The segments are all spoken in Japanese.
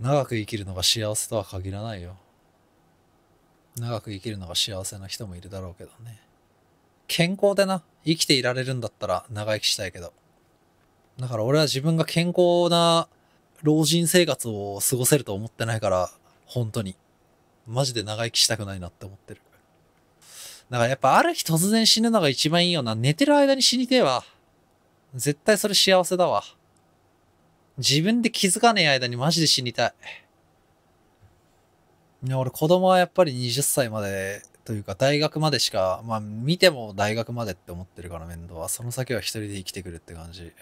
長く生きるのが幸せとは限らないよ長く生きるのが幸せな人もいるだろうけどね健康でな生きていられるんだったら長生きしたいけどだから俺は自分が健康な老人生活を過ごせると思ってないから本当にマジで長生きしたくないなって思ってるだからやっぱある日突然死ぬのが一番いいよな寝てる間に死にてえわ絶対それ幸せだわ自分で気づかねえ間にマジで死にたい。俺子供はやっぱり20歳までというか大学までしか、まあ見ても大学までって思ってるから面倒は。その先は一人で生きてくるって感じ。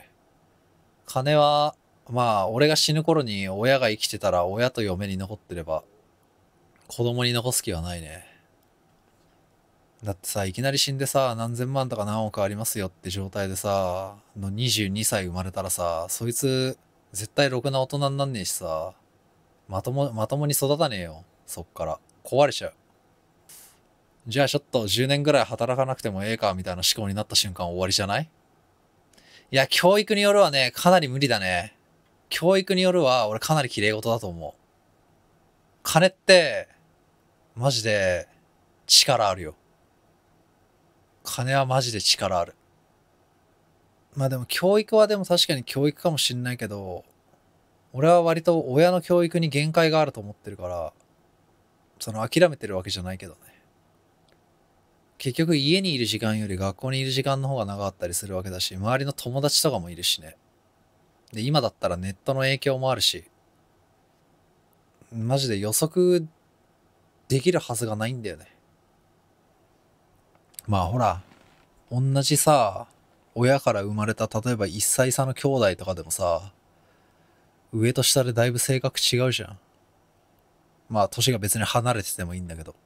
金は、まあ俺が死ぬ頃に親が生きてたら親と嫁に残ってれば子供に残す気はないね。だってさ、いきなり死んでさ、何千万とか何億ありますよって状態でさ、の22歳生まれたらさ、そいつ絶対ろくな大人になんねえしさ、まとも、まともに育たねえよ。そっから。壊れちゃう。じゃあちょっと10年ぐらい働かなくてもええか、みたいな思考になった瞬間終わりじゃないいや、教育によるはね、かなり無理だね。教育によるは、俺かなり綺麗事だと思う。金って、マジで、力あるよ。金はマジで力ある。まあでも教育はでも確かに教育かもしんないけど、俺は割と親の教育に限界があると思ってるから、その諦めてるわけじゃないけどね。結局家にいる時間より学校にいる時間の方が長かったりするわけだし、周りの友達とかもいるしね。で、今だったらネットの影響もあるし、マジで予測できるはずがないんだよね。まあほら、同じさ、親から生まれた例えば1歳差の兄弟とかでもさ、上と下でだいぶ性格違うじゃん。まあ年が別に離れててもいいんだけど。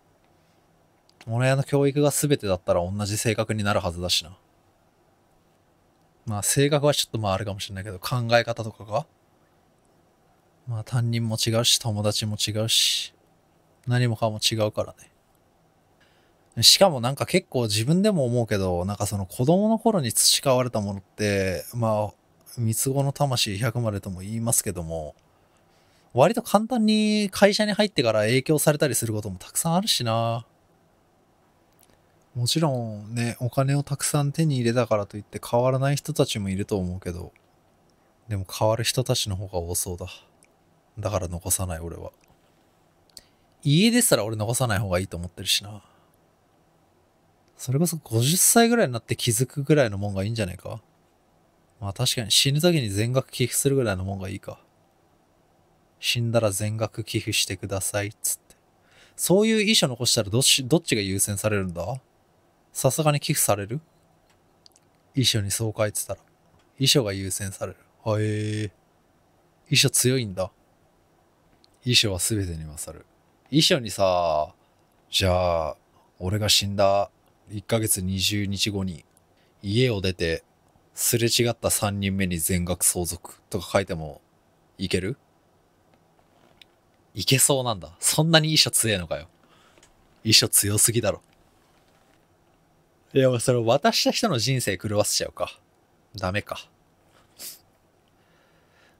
俺の教育が全てだったら同じ性格になるはずだしな。まあ性格はちょっとまああるかもしれないけど考え方とかがまあ担任も違うし友達も違うし何もかも違うからね。しかもなんか結構自分でも思うけど、なんかその子供の頃に培われたものって、まあ、三つ子の魂100までとも言いますけども、割と簡単に会社に入ってから影響されたりすることもたくさんあるしな。もちろんね、お金をたくさん手に入れたからといって変わらない人たちもいると思うけど、でも変わる人たちの方が多そうだ。だから残さない俺は。家ですら俺残さない方がいいと思ってるしな。それこそ50歳ぐらいになって気づくぐらいのもんがいいんじゃねえかまあ確かに死ぬ時に全額寄付するぐらいのもんがいいか。死んだら全額寄付してください、つって。そういう遺書残したらどっち、どっちが優先されるんださすがに寄付される遺書にそう書いてたら。遺書が優先される。はえー。遺書強いんだ。遺書は全てに勝る。遺書にさ、じゃあ、俺が死んだ1ヶ月20日後に家を出てすれ違った3人目に全額相続とか書いてもいけるいけそうなんだ。そんなに衣装強えのかよ。遺書強すぎだろ。いや、それ渡した人の人生狂わせちゃうか。ダメか。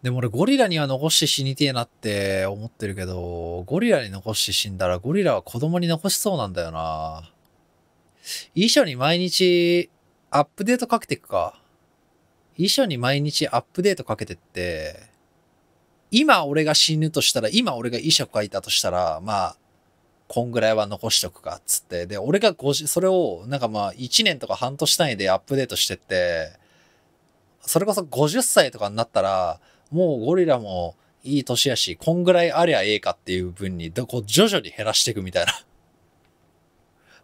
でも俺ゴリラには残して死にてえなって思ってるけど、ゴリラに残して死んだらゴリラは子供に残しそうなんだよな。衣装に毎日アップデートかけていくか。衣装に毎日アップデートかけてって、今俺が死ぬとしたら、今俺が衣装書いたとしたら、まあ、こんぐらいは残しとくか、つって。で、俺が50、それを、なんかまあ、1年とか半年単位でアップデートしてって、それこそ50歳とかになったら、もうゴリラもいい年やし、こんぐらいありゃええかっていう分に、こ徐々に減らしていくみたいな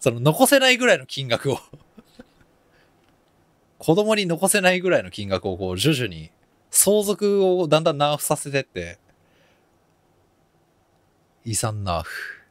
その残せないぐらいの金額を 子供に残せないぐらいの金額をこう徐々に相続をだんだんナーフさせてって、遺産ナーフ。